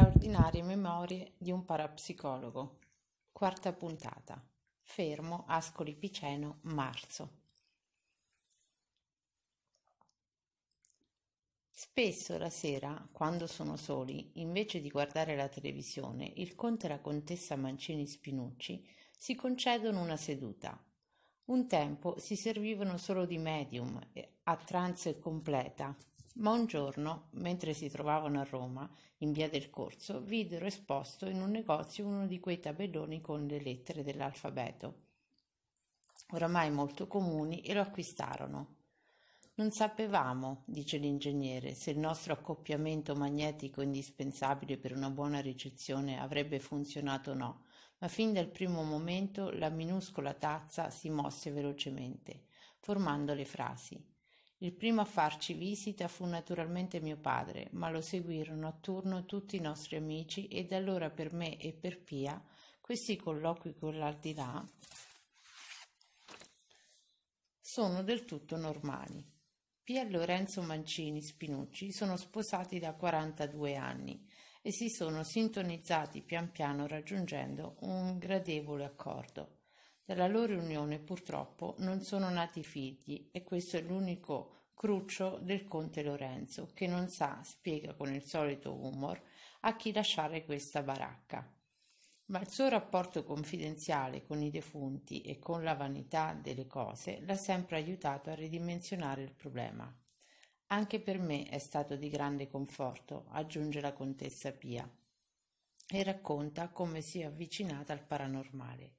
straordinarie memorie di un parapsicologo. Quarta puntata. Fermo, Ascoli Piceno, marzo. Spesso la sera, quando sono soli, invece di guardare la televisione, il conte e la contessa Mancini Spinucci si concedono una seduta. Un tempo si servivano solo di medium, eh, a trance completa, ma un giorno, mentre si trovavano a Roma, in via del Corso, videro esposto in un negozio uno di quei tabelloni con le lettere dell'alfabeto, oramai molto comuni, e lo acquistarono. Non sapevamo, dice l'ingegnere, se il nostro accoppiamento magnetico indispensabile per una buona ricezione avrebbe funzionato o no, ma fin dal primo momento la minuscola tazza si mosse velocemente, formando le frasi. Il primo a farci visita fu naturalmente mio padre, ma lo seguirono a turno tutti i nostri amici e da allora per me e per Pia questi colloqui con l'aldilà sono del tutto normali. Pia e Lorenzo Mancini Spinucci sono sposati da 42 anni e si sono sintonizzati pian piano raggiungendo un gradevole accordo. Dalla loro unione purtroppo non sono nati figli e questo è l'unico Cruccio del conte Lorenzo, che non sa, spiega con il solito humor, a chi lasciare questa baracca. Ma il suo rapporto confidenziale con i defunti e con la vanità delle cose l'ha sempre aiutato a ridimensionare il problema. Anche per me è stato di grande conforto, aggiunge la contessa Pia, e racconta come si è avvicinata al paranormale.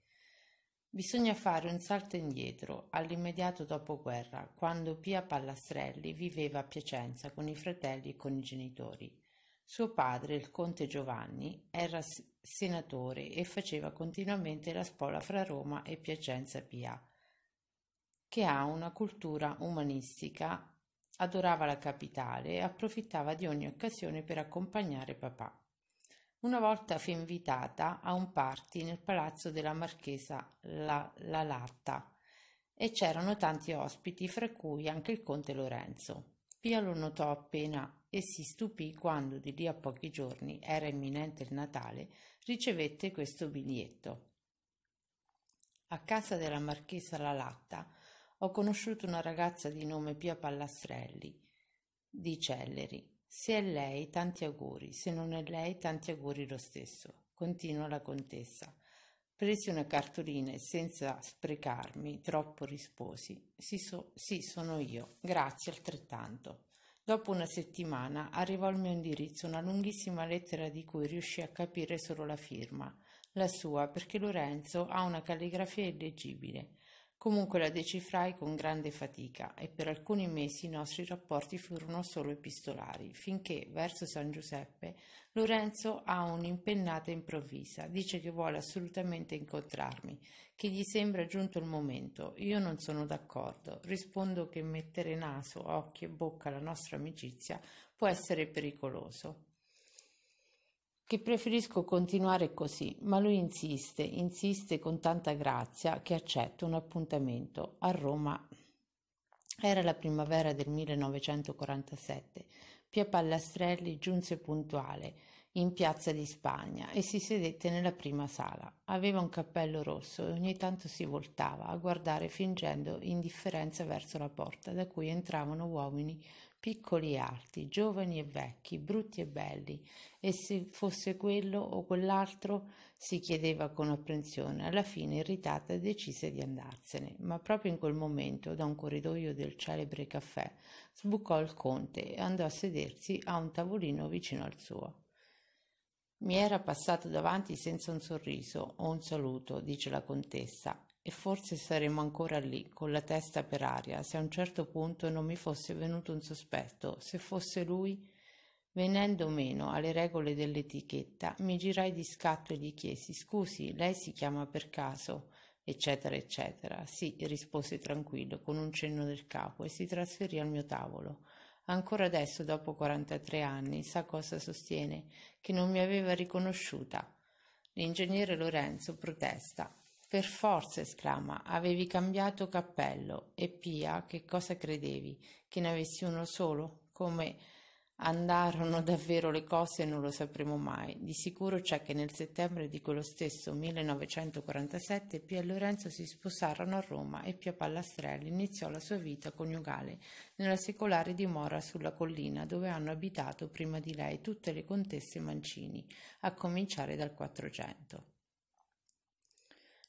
Bisogna fare un salto indietro, all'immediato dopoguerra, quando Pia Pallastrelli viveva a Piacenza con i fratelli e con i genitori. Suo padre, il conte Giovanni, era senatore e faceva continuamente la spola fra Roma e Piacenza Pia, che ha una cultura umanistica, adorava la capitale e approfittava di ogni occasione per accompagnare papà. Una volta fu invitata a un party nel palazzo della marchesa La, La Latta e c'erano tanti ospiti, fra cui anche il conte Lorenzo. Pia lo notò appena e si stupì quando, di lì a pochi giorni, era imminente il Natale, ricevette questo biglietto. A casa della marchesa La Latta ho conosciuto una ragazza di nome Pia Pallastrelli di Celleri se è lei, tanti auguri, se non è lei, tanti auguri lo stesso, continua la contessa. Presi una cartolina e senza sprecarmi troppo risposi. Sì, so, sì, sono io, grazie altrettanto. Dopo una settimana arrivò al mio indirizzo una lunghissima lettera di cui riuscii a capire solo la firma, la sua, perché Lorenzo ha una calligrafia illegibile Comunque la decifrai con grande fatica e per alcuni mesi i nostri rapporti furono solo epistolari, finché verso San Giuseppe Lorenzo ha un'impennata improvvisa, dice che vuole assolutamente incontrarmi, che gli sembra giunto il momento. Io non sono d'accordo, rispondo che mettere naso, occhi e bocca alla nostra amicizia può essere pericoloso che preferisco continuare così, ma lui insiste, insiste con tanta grazia che accetto un appuntamento a Roma. Era la primavera del 1947. Pia Pallastrelli giunse puntuale in Piazza di Spagna e si sedette nella prima sala. Aveva un cappello rosso e ogni tanto si voltava a guardare fingendo indifferenza verso la porta da cui entravano uomini piccoli e alti, giovani e vecchi, brutti e belli, e se fosse quello o quell'altro si chiedeva con apprensione. Alla fine, irritata, decise di andarsene, ma proprio in quel momento, da un corridoio del celebre caffè, sbucò il conte e andò a sedersi a un tavolino vicino al suo. Mi era passato davanti senza un sorriso o un saluto, dice la contessa, e forse saremmo ancora lì, con la testa per aria, se a un certo punto non mi fosse venuto un sospetto, se fosse lui. Venendo meno alle regole dell'etichetta, mi girai di scatto e gli chiesi Scusi, lei si chiama per caso? eccetera, eccetera. Sì, rispose tranquillo, con un cenno del capo, e si trasferì al mio tavolo. Ancora adesso, dopo 43 anni, sa cosa sostiene? Che non mi aveva riconosciuta. L'ingegnere Lorenzo protesta. Per forza, esclama, avevi cambiato cappello. E Pia, che cosa credevi? Che ne avessi uno solo? Come andarono davvero le cose non lo sapremo mai. Di sicuro c'è che nel settembre di quello stesso 1947 Pia e Lorenzo si sposarono a Roma e Pia Pallastrelli iniziò la sua vita coniugale nella secolare dimora sulla collina dove hanno abitato prima di lei tutte le contesse Mancini, a cominciare dal 400.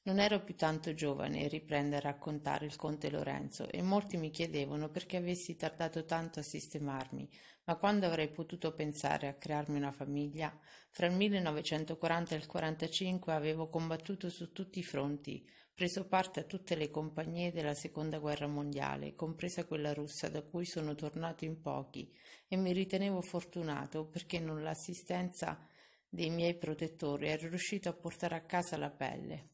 Non ero più tanto giovane, riprende a raccontare il conte Lorenzo, e molti mi chiedevano perché avessi tardato tanto a sistemarmi, ma quando avrei potuto pensare a crearmi una famiglia? Fra il 1940 e il 1945 avevo combattuto su tutti i fronti, preso parte a tutte le compagnie della seconda guerra mondiale, compresa quella russa da cui sono tornato in pochi, e mi ritenevo fortunato perché non l'assistenza dei miei protettori ero riuscito a portare a casa la pelle.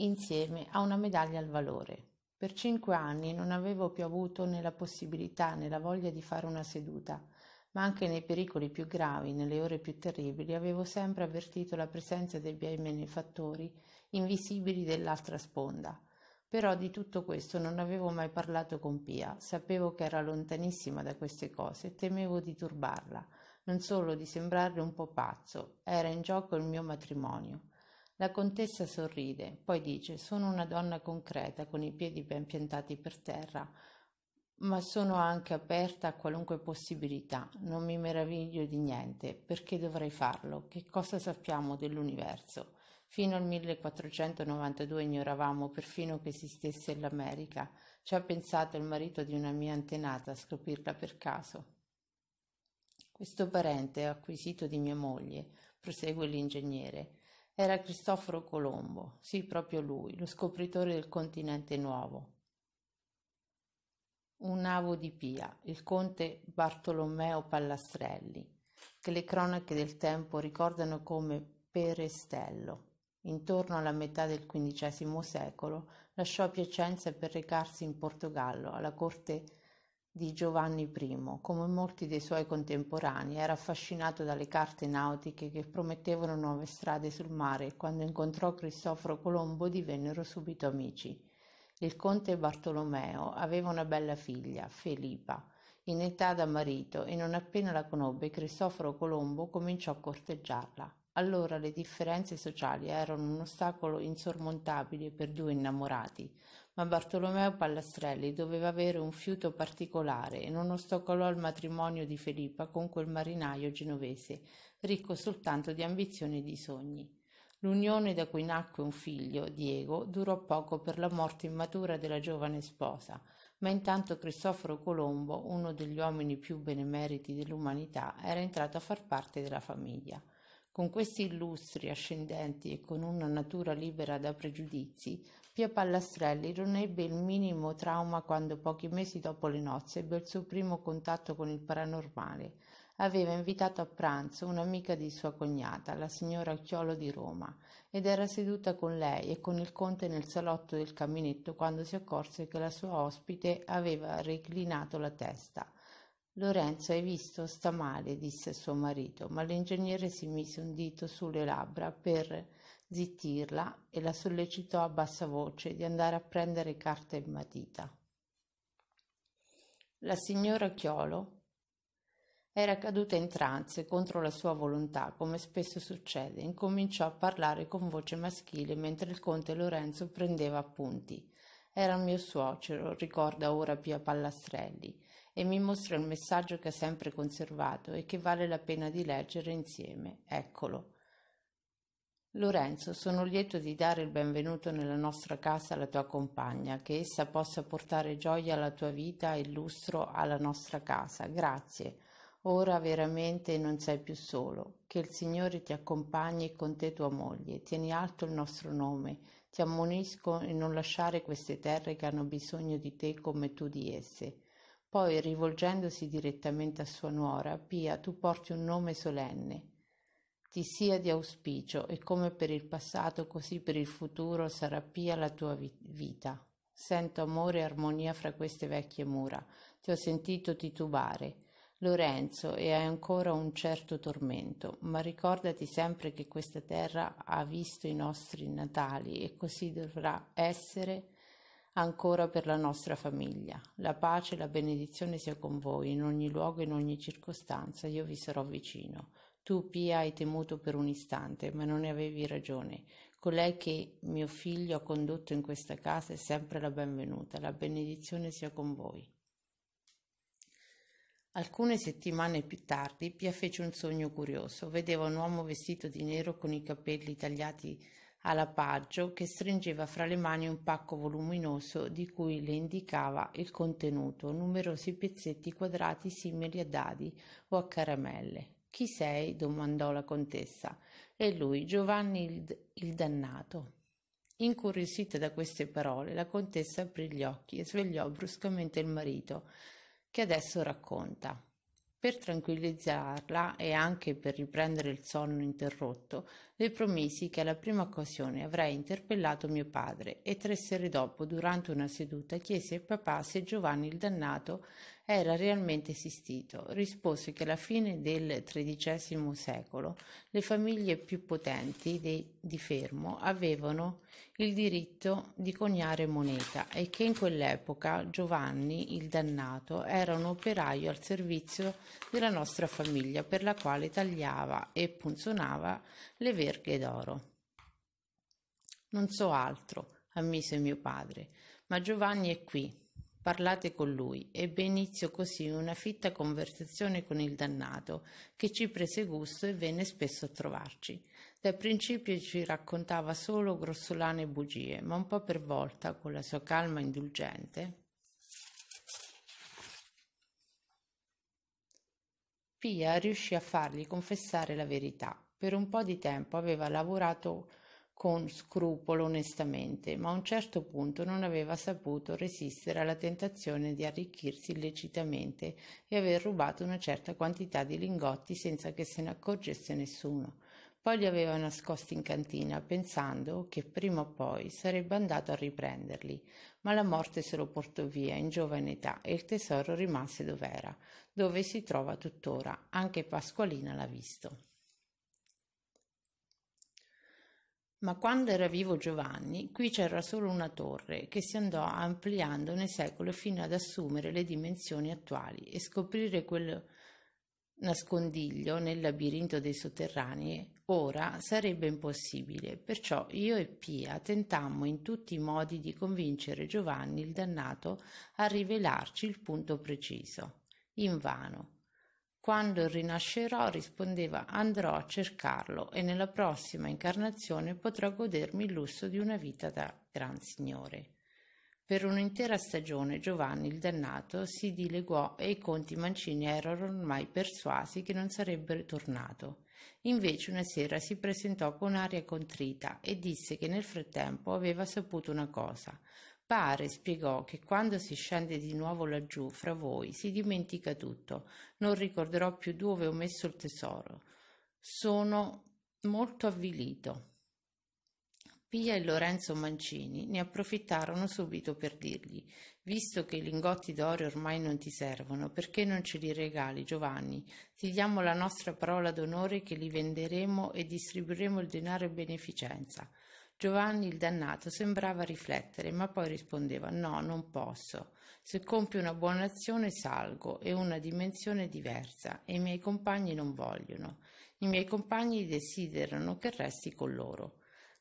insieme a una medaglia al valore. Per cinque anni non avevo più avuto né la possibilità né la voglia di fare una seduta, ma anche nei pericoli più gravi, nelle ore più terribili, avevo sempre avvertito la presenza dei miei benefattori invisibili dell'altra sponda. Però di tutto questo non avevo mai parlato con Pia, sapevo che era lontanissima da queste cose e temevo di turbarla, non solo di sembrarle un po' pazzo, era in gioco il mio matrimonio. La contessa sorride, poi dice: Sono una donna concreta, con i piedi ben piantati per terra, ma sono anche aperta a qualunque possibilità. Non mi meraviglio di niente. Perché dovrei farlo? Che cosa sappiamo dell'universo? Fino al 1492 ignoravamo perfino che esistesse l'America. Ci ha pensato il marito di una mia antenata a scoprirla per caso. Questo parente è acquisito di mia moglie, prosegue l'ingegnere. Era Cristoforo Colombo, sì proprio lui, lo scopritore del continente nuovo. Un avo di Pia, il conte Bartolomeo Pallastrelli, che le cronache del tempo ricordano come Perestello. Intorno alla metà del XV secolo lasciò Piacenza per recarsi in Portogallo alla corte di Giovanni I, come molti dei suoi contemporanei, era affascinato dalle carte nautiche che promettevano nuove strade sul mare e quando incontrò Cristoforo Colombo divennero subito amici. Il conte Bartolomeo aveva una bella figlia, Felipa, in età da marito e non appena la conobbe Cristoforo Colombo cominciò a corteggiarla. Allora le differenze sociali erano un ostacolo insormontabile per due innamorati, ma Bartolomeo Pallastrelli doveva avere un fiuto particolare e non ostacolò il matrimonio di Felipa con quel marinaio genovese, ricco soltanto di ambizioni e di sogni. L'unione da cui nacque un figlio, Diego, durò poco per la morte immatura della giovane sposa, ma intanto Cristoforo Colombo, uno degli uomini più benemeriti dell'umanità, era entrato a far parte della famiglia. Con questi illustri ascendenti e con una natura libera da pregiudizi, Via Palestrelli non ebbe il minimo trauma quando pochi mesi dopo le nozze ebbe il suo primo contatto con il paranormale. Aveva invitato a pranzo un'amica di sua cognata, la signora Occhiolo di Roma, ed era seduta con lei e con il conte nel salotto del caminetto quando si accorse che la sua ospite aveva reclinato la testa. Lorenzo, hai visto, sta male, disse a suo marito, ma l'ingegnere si mise un dito sulle labbra per zittirla e la sollecitò a bassa voce di andare a prendere carta e matita. La signora Chiolo era caduta in trance contro la sua volontà, come spesso succede, e incominciò a parlare con voce maschile mentre il conte Lorenzo prendeva appunti. Era mio suocero, ricorda ora Pia Pallastrelli, e mi mostra il messaggio che ha sempre conservato e che vale la pena di leggere insieme. Eccolo. Lorenzo, sono lieto di dare il benvenuto nella nostra casa alla tua compagna, che essa possa portare gioia alla tua vita e lustro alla nostra casa. Grazie. Ora veramente non sei più solo. Che il Signore ti accompagni con te tua moglie. Tieni alto il nostro nome. Ti ammonisco di non lasciare queste terre che hanno bisogno di te come tu di esse. Poi, rivolgendosi direttamente a sua nuora, Pia, tu porti un nome solenne ti sia di auspicio e come per il passato così per il futuro sarà pia la tua vita. Sento amore e armonia fra queste vecchie mura. Ti ho sentito titubare. Lorenzo, e hai ancora un certo tormento, ma ricordati sempre che questa terra ha visto i nostri natali e così dovrà essere ancora per la nostra famiglia. La pace e la benedizione sia con voi in ogni luogo e in ogni circostanza. Io vi sarò vicino. Tu, Pia, hai temuto per un istante, ma non ne avevi ragione. Colei che mio figlio ha condotto in questa casa è sempre la benvenuta. La benedizione sia con voi. Alcune settimane più tardi Pia fece un sogno curioso. Vedeva un uomo vestito di nero con i capelli tagliati alla paggio che stringeva fra le mani un pacco voluminoso di cui le indicava il contenuto, numerosi pezzetti quadrati simili a dadi o a caramelle. Chi sei? domandò la contessa. E lui, Giovanni il, il dannato. Incuriosita da queste parole, la contessa aprì gli occhi e svegliò bruscamente il marito, che adesso racconta. Per tranquillizzarla e anche per riprendere il sonno interrotto, le promisi che alla prima occasione avrei interpellato mio padre e tre sere dopo, durante una seduta, chiesi a papà se Giovanni il dannato era realmente esistito, rispose che alla fine del XIII secolo le famiglie più potenti de, di Fermo avevano il diritto di coniare moneta e che in quell'epoca Giovanni il Dannato era un operaio al servizio della nostra famiglia per la quale tagliava e punzonava le verghe d'oro. Non so altro, ammise mio padre, ma Giovanni è qui Parlate con lui. Ebbe inizio così una fitta conversazione con il dannato, che ci prese gusto e venne spesso a trovarci. Dal principio ci raccontava solo grossolane bugie, ma un po' per volta, con la sua calma indulgente, Pia riuscì a fargli confessare la verità. Per un po' di tempo aveva lavorato con scrupolo onestamente, ma a un certo punto non aveva saputo resistere alla tentazione di arricchirsi illecitamente e aver rubato una certa quantità di lingotti senza che se ne accorgesse nessuno. Poi li aveva nascosti in cantina, pensando che prima o poi sarebbe andato a riprenderli, ma la morte se lo portò via in giovane età e il tesoro rimase dov'era, dove si trova tuttora, anche Pasqualina l'ha visto. Ma quando era vivo Giovanni, qui c'era solo una torre, che si andò ampliando nei secoli fino ad assumere le dimensioni attuali e scoprire quel nascondiglio nel labirinto dei sotterranei ora sarebbe impossibile. Perciò io e Pia tentammo in tutti i modi di convincere Giovanni il dannato a rivelarci il punto preciso. Invano. Quando rinascerò, rispondeva, andrò a cercarlo e nella prossima incarnazione potrò godermi il lusso di una vita da gran signore. Per un'intera stagione Giovanni il dannato si dileguò e i conti mancini erano ormai persuasi che non sarebbe tornato. Invece una sera si presentò con aria contrita e disse che nel frattempo aveva saputo una cosa, Pare, spiegò, che quando si scende di nuovo laggiù fra voi si dimentica tutto, non ricorderò più dove ho messo il tesoro. Sono molto avvilito. Pia e Lorenzo Mancini ne approfittarono subito per dirgli Visto che i lingotti d'oro ormai non ti servono, perché non ce li regali, Giovanni? Ti diamo la nostra parola d'onore che li venderemo e distribuiremo il denaro in beneficenza. Giovanni il Dannato sembrava riflettere, ma poi rispondeva No, non posso. Se compio una buona azione salgo, e una dimensione diversa, e i miei compagni non vogliono. I miei compagni desiderano che resti con loro.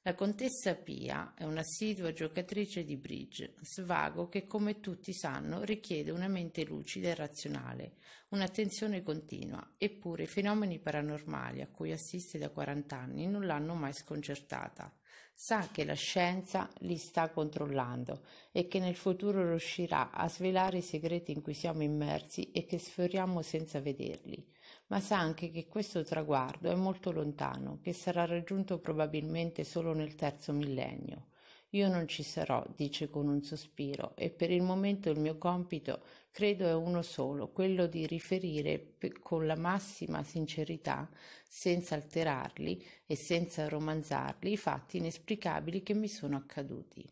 La contessa Pia è un'assidua giocatrice di bridge, svago che come tutti sanno richiede una mente lucida e razionale, un'attenzione continua, eppure i fenomeni paranormali a cui assiste da 40 anni non l'hanno mai sconcertata. Sa che la scienza li sta controllando e che nel futuro riuscirà a svelare i segreti in cui siamo immersi e che sfioriamo senza vederli ma sa anche che questo traguardo è molto lontano, che sarà raggiunto probabilmente solo nel terzo millennio. Io non ci sarò, dice con un sospiro, e per il momento il mio compito credo è uno solo, quello di riferire con la massima sincerità, senza alterarli e senza romanzarli, i fatti inesplicabili che mi sono accaduti.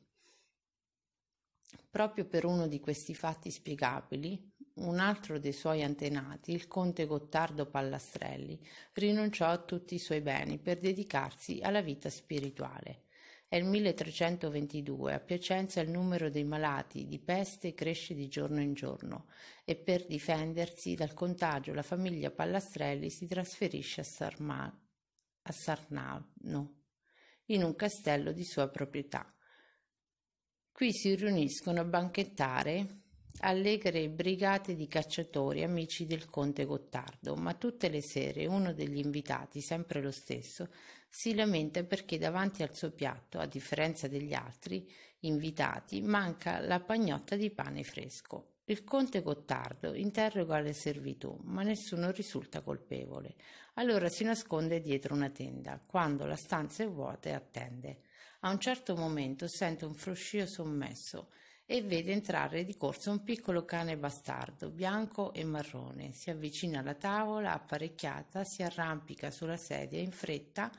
Proprio per uno di questi fatti spiegabili, un altro dei suoi antenati, il conte Gottardo Pallastrelli, rinunciò a tutti i suoi beni per dedicarsi alla vita spirituale. Nel 1322 a Piacenza il numero dei malati di peste cresce di giorno in giorno e per difendersi dal contagio la famiglia Pallastrelli si trasferisce a, Sarma- a Sarnano, in un castello di sua proprietà. Qui si riuniscono a banchettare allegre brigate di cacciatori amici del conte Gottardo, ma tutte le sere uno degli invitati, sempre lo stesso, si lamenta perché davanti al suo piatto, a differenza degli altri invitati, manca la pagnotta di pane fresco. Il conte Gottardo interroga le servitù, ma nessuno risulta colpevole. Allora si nasconde dietro una tenda, quando la stanza è vuota e attende. A un certo momento sente un fruscio sommesso e vede entrare di corsa un piccolo cane bastardo, bianco e marrone. Si avvicina alla tavola apparecchiata, si arrampica sulla sedia in fretta,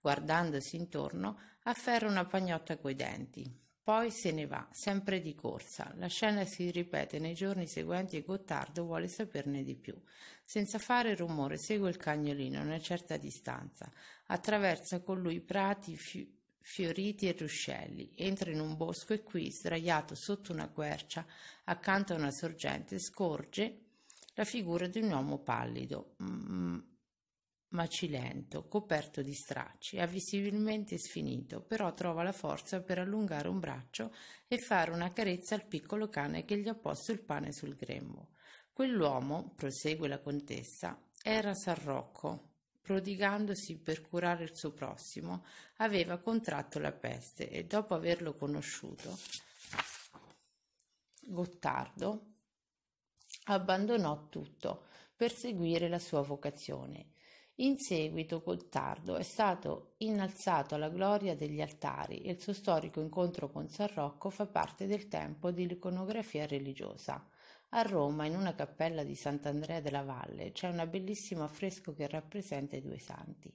guardandosi intorno, afferra una pagnotta coi denti. Poi se ne va, sempre di corsa. La scena si ripete nei giorni seguenti e Gottardo vuole saperne di più. Senza fare rumore segue il cagnolino a una certa distanza. Attraversa con lui prati, fiumi, fioriti e ruscelli, entra in un bosco e qui, sdraiato sotto una quercia, accanto a una sorgente, scorge la figura di un uomo pallido, mm, macilento, coperto di stracci, avvisibilmente sfinito, però trova la forza per allungare un braccio e fare una carezza al piccolo cane che gli ha posto il pane sul grembo. Quell'uomo, prosegue la contessa, era San Rocco, prodigandosi per curare il suo prossimo, aveva contratto la peste e dopo averlo conosciuto, Gottardo abbandonò tutto per seguire la sua vocazione. In seguito Gottardo è stato innalzato alla gloria degli altari e il suo storico incontro con San Rocco fa parte del tempo dell'iconografia religiosa. A Roma, in una cappella di Sant'Andrea della Valle, c'è un bellissimo affresco che rappresenta i due santi.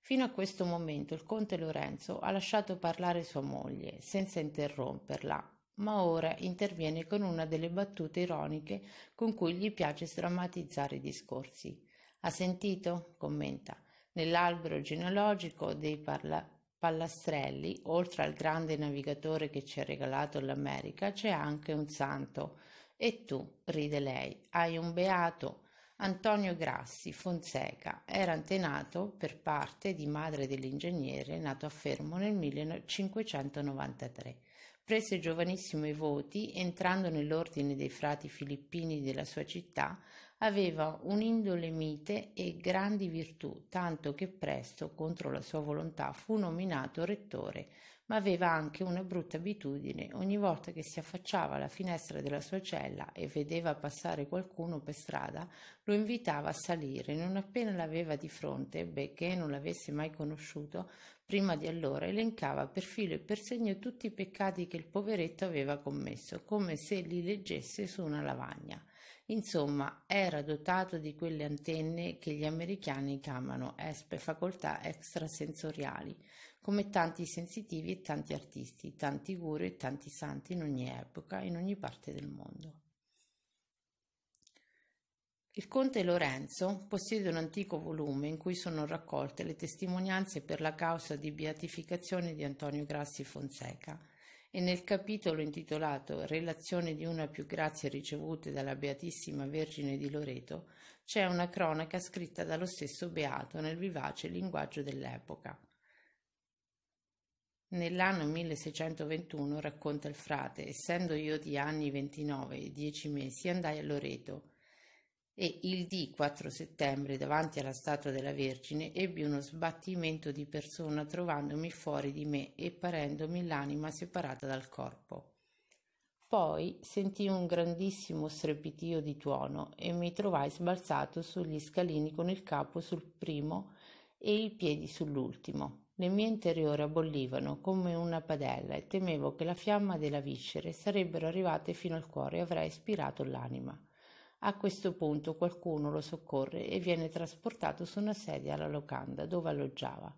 Fino a questo momento il conte Lorenzo ha lasciato parlare sua moglie, senza interromperla, ma ora interviene con una delle battute ironiche con cui gli piace strammatizzare i discorsi. Ha sentito? commenta. Nell'albero genealogico dei parla- Pallastrelli, oltre al grande navigatore che ci ha regalato l'America, c'è anche un santo, e tu, ride lei, hai un beato. Antonio Grassi Fonseca era antenato per parte di madre dell'ingegnere nato a Fermo nel 1593. Prese giovanissimo i voti, entrando nell'ordine dei frati filippini della sua città, aveva un'indole mite e grandi virtù, tanto che presto, contro la sua volontà, fu nominato rettore, ma aveva anche una brutta abitudine. Ogni volta che si affacciava alla finestra della sua cella e vedeva passare qualcuno per strada, lo invitava a salire. Non appena l'aveva di fronte, benché non l'avesse mai conosciuto, prima di allora elencava per filo e per segno tutti i peccati che il poveretto aveva commesso, come se li leggesse su una lavagna. Insomma, era dotato di quelle antenne che gli americani chiamano espe facoltà extrasensoriali, come tanti sensitivi e tanti artisti, tanti guru e tanti santi in ogni epoca, in ogni parte del mondo. Il conte Lorenzo possiede un antico volume in cui sono raccolte le testimonianze per la causa di beatificazione di Antonio Grassi Fonseca, e nel capitolo intitolato Relazione di una più grazie ricevute dalla Beatissima Vergine di Loreto c'è una cronaca scritta dallo stesso Beato nel vivace linguaggio dell'epoca. Nell'anno 1621, racconta il frate, essendo io di anni 29 e 10 mesi, andai a Loreto e il D 4 settembre davanti alla statua della Vergine ebbi uno sbattimento di persona trovandomi fuori di me e parendomi l'anima separata dal corpo. Poi sentii un grandissimo strepitio di tuono e mi trovai sbalzato sugli scalini con il capo sul primo e i piedi sull'ultimo. Le mie interiore bollivano come una padella e temevo che la fiamma della viscere sarebbero arrivate fino al cuore e avrei ispirato l'anima. A questo punto qualcuno lo soccorre e viene trasportato su una sedia alla locanda dove alloggiava.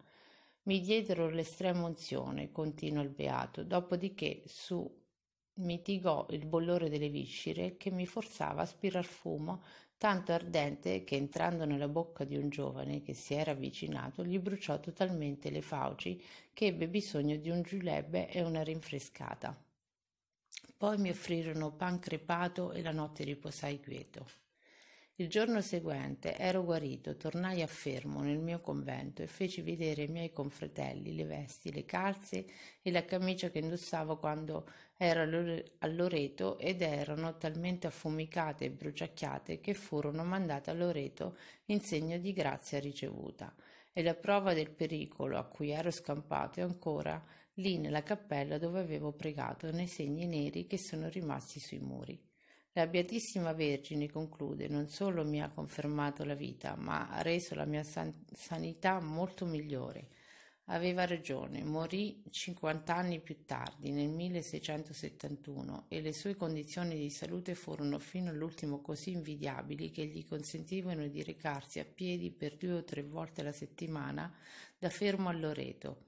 Mi diedero l'estrema unzione, continua il beato, dopodiché su mitigò il bollore delle viscere che mi forzava a spirar fumo tanto ardente che entrando nella bocca di un giovane che si era avvicinato gli bruciò totalmente le fauci che ebbe bisogno di un giulebbe e una rinfrescata. Poi mi offrirono pan crepato e la notte riposai quieto. Il giorno seguente ero guarito, tornai a Fermo nel mio convento e feci vedere ai miei confratelli le vesti, le calze e la camicia che indossavo quando ero a Loreto ed erano talmente affumicate e bruciacchiate che furono mandate a Loreto in segno di grazia ricevuta. E la prova del pericolo a cui ero scampato e ancora lì nella cappella dove avevo pregato nei segni neri che sono rimasti sui muri. La Beatissima Vergine conclude, non solo mi ha confermato la vita, ma ha reso la mia san- sanità molto migliore. Aveva ragione, morì 50 anni più tardi, nel 1671, e le sue condizioni di salute furono fino all'ultimo così invidiabili che gli consentivano di recarsi a piedi per due o tre volte alla settimana da fermo a Loreto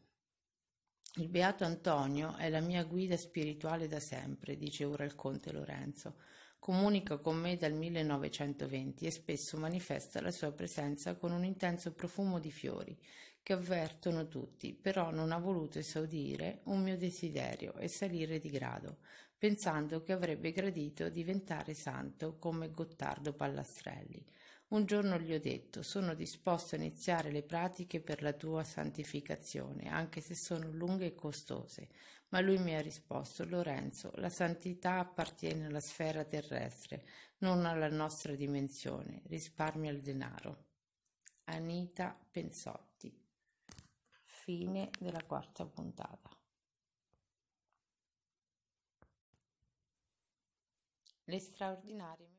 il beato Antonio è la mia guida spirituale da sempre, dice ora il conte Lorenzo. Comunica con me dal 1920 e spesso manifesta la sua presenza con un intenso profumo di fiori che avvertono tutti, però non ha voluto esaudire un mio desiderio e salire di grado, pensando che avrebbe gradito diventare santo come Gottardo Pallastrelli. Un giorno gli ho detto, sono disposto a iniziare le pratiche per la tua santificazione, anche se sono lunghe e costose. Ma lui mi ha risposto, Lorenzo, la santità appartiene alla sfera terrestre, non alla nostra dimensione, risparmia il denaro. Anita Pensotti. Fine della quarta puntata. Le straordinarie